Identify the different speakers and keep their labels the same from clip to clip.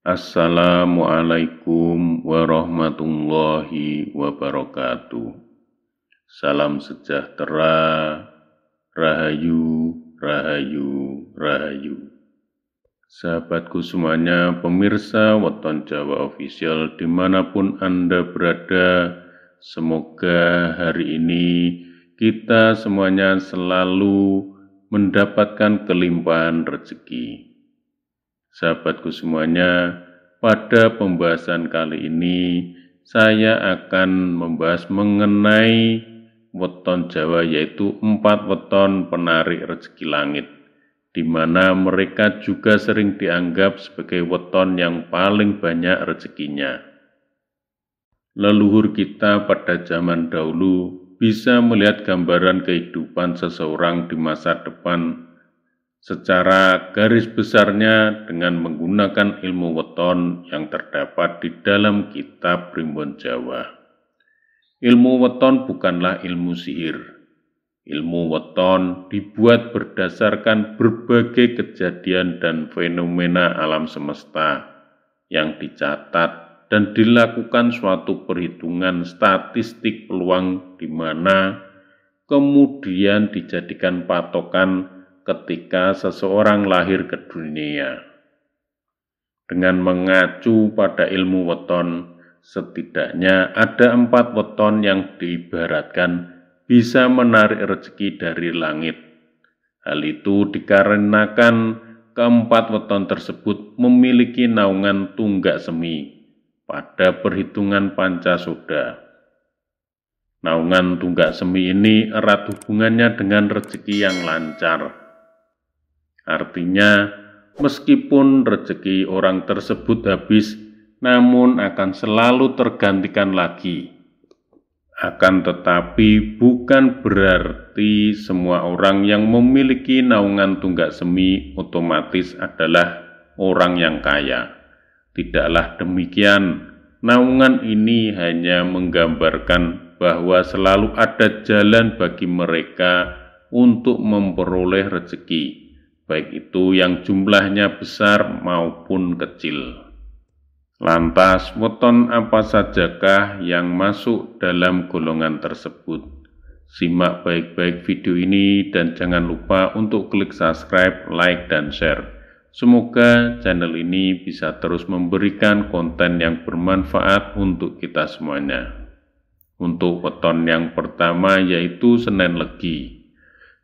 Speaker 1: Assalamualaikum warahmatullahi wabarakatuh. Salam sejahtera, rahayu, rahayu, rahayu. Sahabatku semuanya, pemirsa Weton Jawa Official dimanapun Anda berada, semoga hari ini kita semuanya selalu mendapatkan kelimpahan rezeki Sahabatku semuanya, pada pembahasan kali ini saya akan membahas mengenai weton Jawa yaitu empat weton penarik rezeki langit di mana mereka juga sering dianggap sebagai weton yang paling banyak rezekinya. Leluhur kita pada zaman dahulu bisa melihat gambaran kehidupan seseorang di masa depan secara garis besarnya dengan menggunakan ilmu weton yang terdapat di dalam kitab Primbon Jawa. Ilmu weton bukanlah ilmu sihir. Ilmu weton dibuat berdasarkan berbagai kejadian dan fenomena alam semesta yang dicatat dan dilakukan suatu perhitungan statistik peluang di mana kemudian dijadikan patokan ketika seseorang lahir ke dunia. Dengan mengacu pada ilmu weton, setidaknya ada empat weton yang diibaratkan bisa menarik rezeki dari langit. Hal itu dikarenakan keempat weton tersebut memiliki naungan tunggak semi pada perhitungan Pancasoda. Naungan tunggak semi ini erat hubungannya dengan rezeki yang lancar Artinya, meskipun rezeki orang tersebut habis, namun akan selalu tergantikan lagi. Akan tetapi, bukan berarti semua orang yang memiliki naungan tunggak semi otomatis adalah orang yang kaya. Tidaklah demikian, naungan ini hanya menggambarkan bahwa selalu ada jalan bagi mereka untuk memperoleh rezeki baik itu yang jumlahnya besar maupun kecil. Lantas, weton apa sajakah yang masuk dalam golongan tersebut? Simak baik-baik video ini dan jangan lupa untuk klik subscribe, like, dan share. Semoga channel ini bisa terus memberikan konten yang bermanfaat untuk kita semuanya. Untuk weton yang pertama yaitu Senin Legi.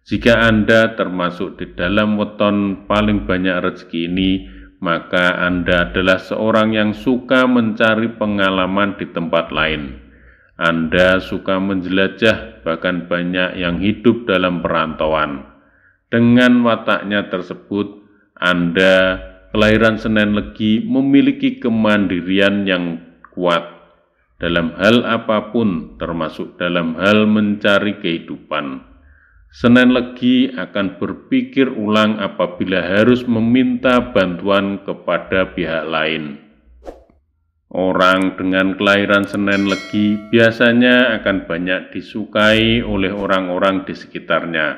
Speaker 1: Jika Anda termasuk di dalam weton paling banyak rezeki ini, maka Anda adalah seorang yang suka mencari pengalaman di tempat lain. Anda suka menjelajah, bahkan banyak yang hidup dalam perantauan. Dengan wataknya tersebut, Anda, kelahiran Senin Legi, memiliki kemandirian yang kuat dalam hal apapun, termasuk dalam hal mencari kehidupan. Senin Legi akan berpikir ulang apabila harus meminta bantuan kepada pihak lain. Orang dengan kelahiran Senin Legi biasanya akan banyak disukai oleh orang-orang di sekitarnya,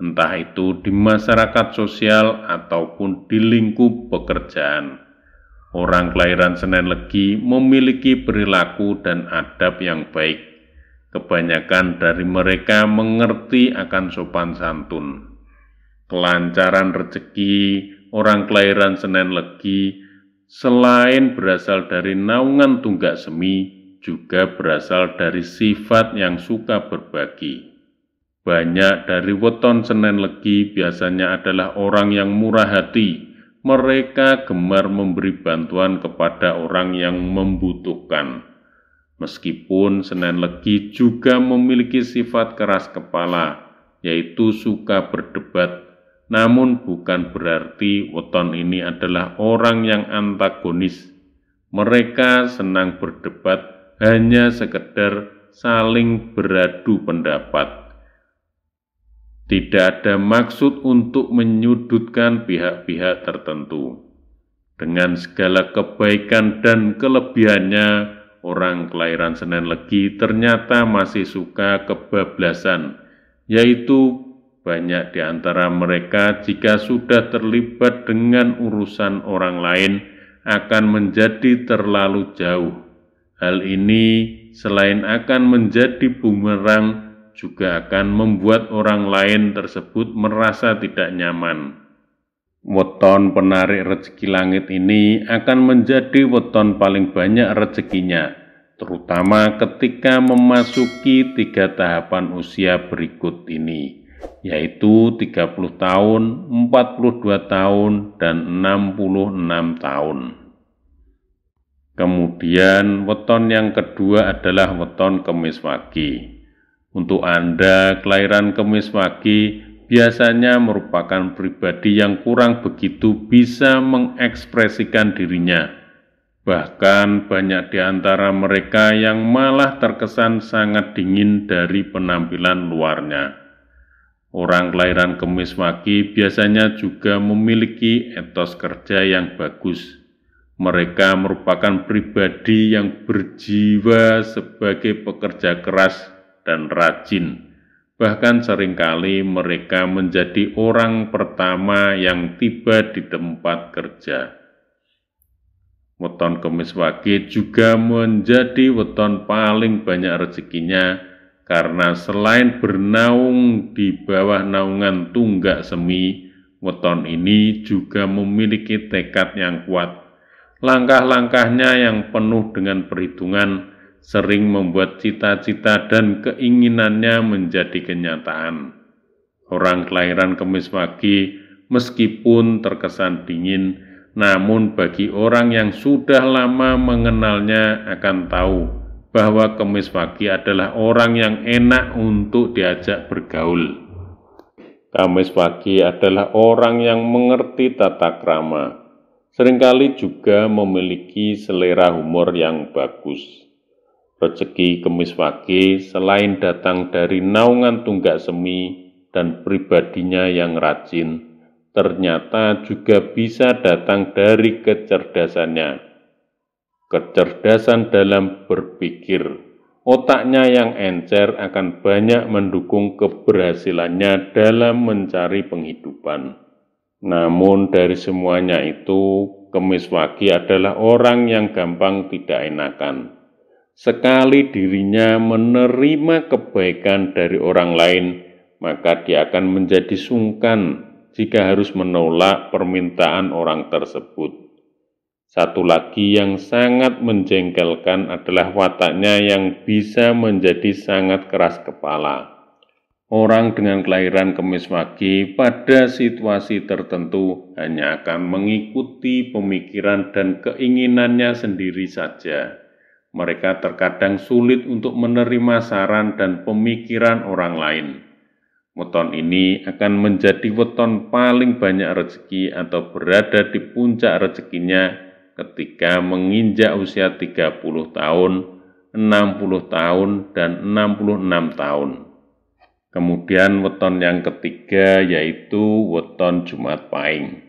Speaker 1: entah itu di masyarakat sosial ataupun di lingkup pekerjaan. Orang kelahiran Senin Legi memiliki perilaku dan adab yang baik. Kebanyakan dari mereka mengerti akan sopan santun. Kelancaran rezeki orang kelahiran Senin Legi selain berasal dari naungan tunggak semi, juga berasal dari sifat yang suka berbagi. Banyak dari weton Senin Legi biasanya adalah orang yang murah hati. Mereka gemar memberi bantuan kepada orang yang membutuhkan. Meskipun Senen Legi juga memiliki sifat keras kepala, yaitu suka berdebat, namun bukan berarti weton ini adalah orang yang antagonis. Mereka senang berdebat hanya sekedar saling beradu pendapat. Tidak ada maksud untuk menyudutkan pihak-pihak tertentu. Dengan segala kebaikan dan kelebihannya, orang kelahiran Senin Legi ternyata masih suka kebablasan, yaitu banyak di antara mereka jika sudah terlibat dengan urusan orang lain akan menjadi terlalu jauh. Hal ini selain akan menjadi bumerang juga akan membuat orang lain tersebut merasa tidak nyaman weton penarik rezeki langit ini akan menjadi weton paling banyak rezekinya, terutama ketika memasuki tiga tahapan usia berikut ini, yaitu 30 tahun, 42 tahun, dan 66 tahun. Kemudian weton yang kedua adalah weton kemis wagi. Untuk Anda kelahiran kemis wagi, biasanya merupakan pribadi yang kurang begitu bisa mengekspresikan dirinya. Bahkan banyak di antara mereka yang malah terkesan sangat dingin dari penampilan luarnya. Orang kelahiran kemis wagi biasanya juga memiliki etos kerja yang bagus. Mereka merupakan pribadi yang berjiwa sebagai pekerja keras dan rajin Bahkan seringkali mereka menjadi orang pertama yang tiba di tempat kerja. Weton kemis wage juga menjadi weton paling banyak rezekinya karena selain bernaung di bawah naungan tunggak semi, weton ini juga memiliki tekad yang kuat. Langkah-langkahnya yang penuh dengan perhitungan sering membuat cita-cita dan keinginannya menjadi kenyataan. Orang kelahiran Kamis pagi meskipun terkesan dingin, namun bagi orang yang sudah lama mengenalnya akan tahu bahwa Kamis pagi adalah orang yang enak untuk diajak bergaul. Kamis pagi adalah orang yang mengerti tata krama, seringkali juga memiliki selera humor yang bagus rezeki kemis wage selain datang dari naungan tunggak semi dan pribadinya yang rajin, ternyata juga bisa datang dari kecerdasannya. Kecerdasan dalam berpikir, otaknya yang encer akan banyak mendukung keberhasilannya dalam mencari penghidupan. Namun dari semuanya itu, wage adalah orang yang gampang tidak enakan Sekali dirinya menerima kebaikan dari orang lain, maka dia akan menjadi sungkan jika harus menolak permintaan orang tersebut. Satu lagi yang sangat menjengkelkan adalah wataknya yang bisa menjadi sangat keras kepala. Orang dengan kelahiran kemis wagi pada situasi tertentu hanya akan mengikuti pemikiran dan keinginannya sendiri saja. Mereka terkadang sulit untuk menerima saran dan pemikiran orang lain. Weton ini akan menjadi weton paling banyak rezeki atau berada di puncak rezekinya ketika menginjak usia 30 tahun, 60 tahun, dan 66 tahun. Kemudian weton yang ketiga yaitu weton Jumat Pahing.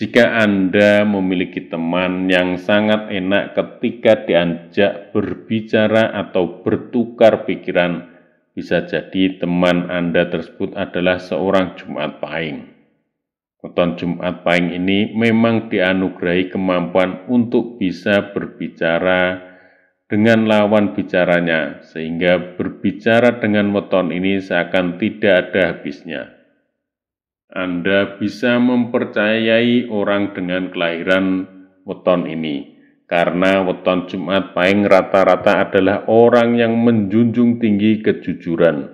Speaker 1: Jika Anda memiliki teman yang sangat enak ketika diajak berbicara atau bertukar pikiran, bisa jadi teman Anda tersebut adalah seorang Jumat Pahing. Keton Jumat Pahing ini memang dianugerahi kemampuan untuk bisa berbicara dengan lawan bicaranya, sehingga berbicara dengan weton ini seakan tidak ada habisnya. Anda bisa mempercayai orang dengan kelahiran weton ini, karena weton Jumat Pahing rata-rata adalah orang yang menjunjung tinggi kejujuran.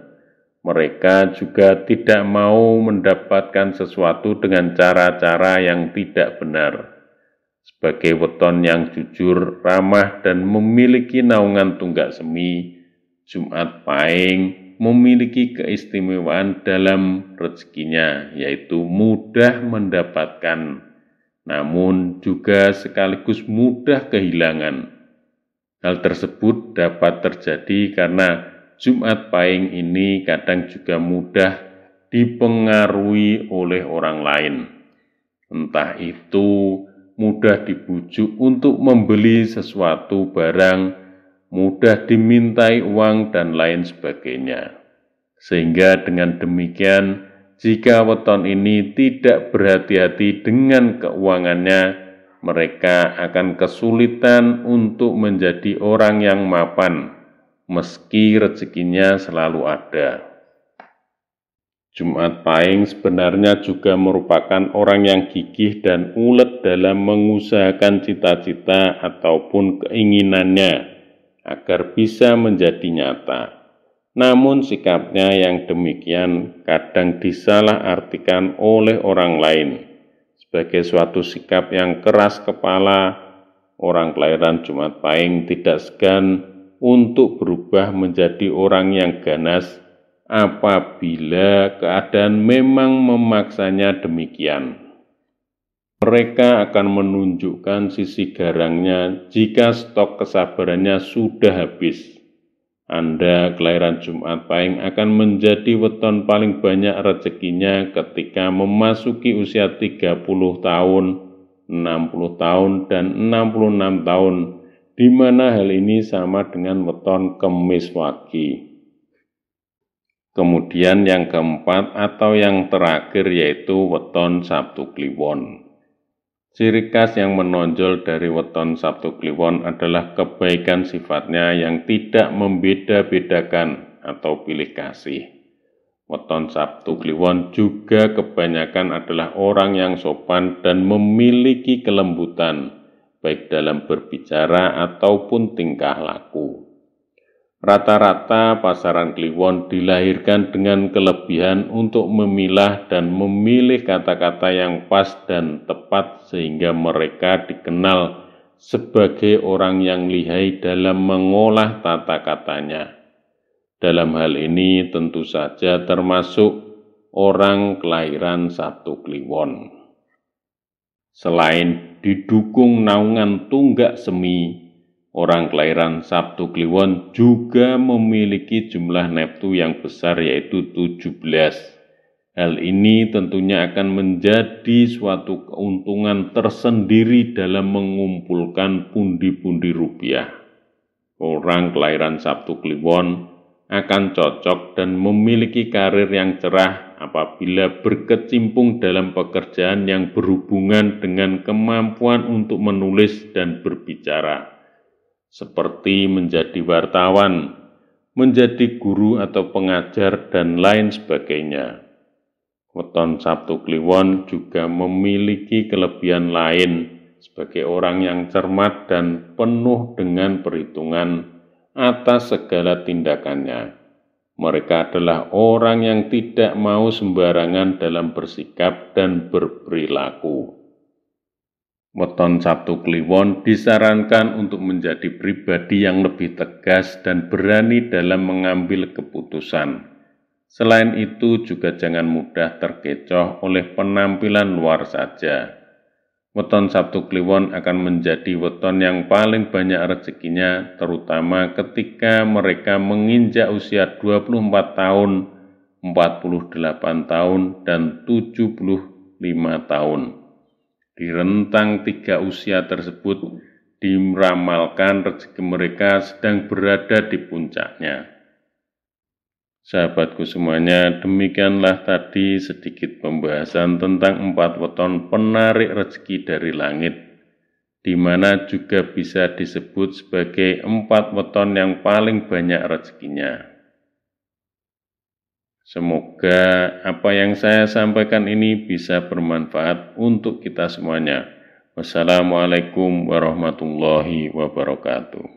Speaker 1: Mereka juga tidak mau mendapatkan sesuatu dengan cara-cara yang tidak benar sebagai weton yang jujur, ramah, dan memiliki naungan tunggak semi, Jumat Pahing, memiliki keistimewaan dalam rezekinya, yaitu mudah mendapatkan, namun juga sekaligus mudah kehilangan. Hal tersebut dapat terjadi karena Jumat Pahing ini kadang juga mudah dipengaruhi oleh orang lain. Entah itu mudah dibujuk untuk membeli sesuatu barang mudah dimintai uang, dan lain sebagainya. Sehingga dengan demikian, jika weton ini tidak berhati-hati dengan keuangannya, mereka akan kesulitan untuk menjadi orang yang mapan, meski rezekinya selalu ada. Jumat Pahing sebenarnya juga merupakan orang yang gigih dan ulet dalam mengusahakan cita-cita ataupun keinginannya agar bisa menjadi nyata. Namun sikapnya yang demikian kadang disalahartikan oleh orang lain sebagai suatu sikap yang keras kepala. Orang kelahiran Jumat Pahing tidak segan untuk berubah menjadi orang yang ganas apabila keadaan memang memaksanya demikian. Mereka akan menunjukkan sisi garangnya jika stok kesabarannya sudah habis. Anda kelahiran Jumat Pahing akan menjadi weton paling banyak rezekinya ketika memasuki usia 30 tahun, 60 tahun, dan 66 tahun, di mana hal ini sama dengan weton kemis wagi. Kemudian yang keempat atau yang terakhir yaitu weton Sabtu Kliwon. Ciri khas yang menonjol dari weton Sabtu Kliwon adalah kebaikan sifatnya yang tidak membeda-bedakan atau pilih kasih. Weton Sabtu Kliwon juga kebanyakan adalah orang yang sopan dan memiliki kelembutan, baik dalam berbicara ataupun tingkah laku. Rata-rata pasaran Kliwon dilahirkan dengan kelebihan untuk memilah dan memilih kata-kata yang pas dan tepat sehingga mereka dikenal sebagai orang yang lihai dalam mengolah tata katanya. Dalam hal ini tentu saja termasuk orang kelahiran satu Kliwon. Selain didukung naungan tunggak semi, orang kelahiran Sabtu Kliwon juga memiliki jumlah neptu yang besar yaitu 17. Hal ini tentunya akan menjadi suatu keuntungan tersendiri dalam mengumpulkan pundi-pundi rupiah. Orang kelahiran Sabtu Kliwon akan cocok dan memiliki karir yang cerah apabila berkecimpung dalam pekerjaan yang berhubungan dengan kemampuan untuk menulis dan berbicara seperti menjadi wartawan, menjadi guru atau pengajar, dan lain sebagainya. Weton Sabtu Kliwon juga memiliki kelebihan lain sebagai orang yang cermat dan penuh dengan perhitungan atas segala tindakannya. Mereka adalah orang yang tidak mau sembarangan dalam bersikap dan berperilaku. Weton Sabtu Kliwon disarankan untuk menjadi pribadi yang lebih tegas dan berani dalam mengambil keputusan. Selain itu juga jangan mudah terkecoh oleh penampilan luar saja. Weton Sabtu Kliwon akan menjadi weton yang paling banyak rezekinya terutama ketika mereka menginjak usia 24 tahun, 48 tahun, dan 75 tahun. Di rentang tiga usia tersebut dimramalkan rezeki mereka sedang berada di puncaknya. Sahabatku semuanya, demikianlah tadi sedikit pembahasan tentang empat weton penarik rezeki dari langit, di mana juga bisa disebut sebagai empat weton yang paling banyak rezekinya. Semoga apa yang saya sampaikan ini bisa bermanfaat untuk kita semuanya. Wassalamualaikum warahmatullahi wabarakatuh.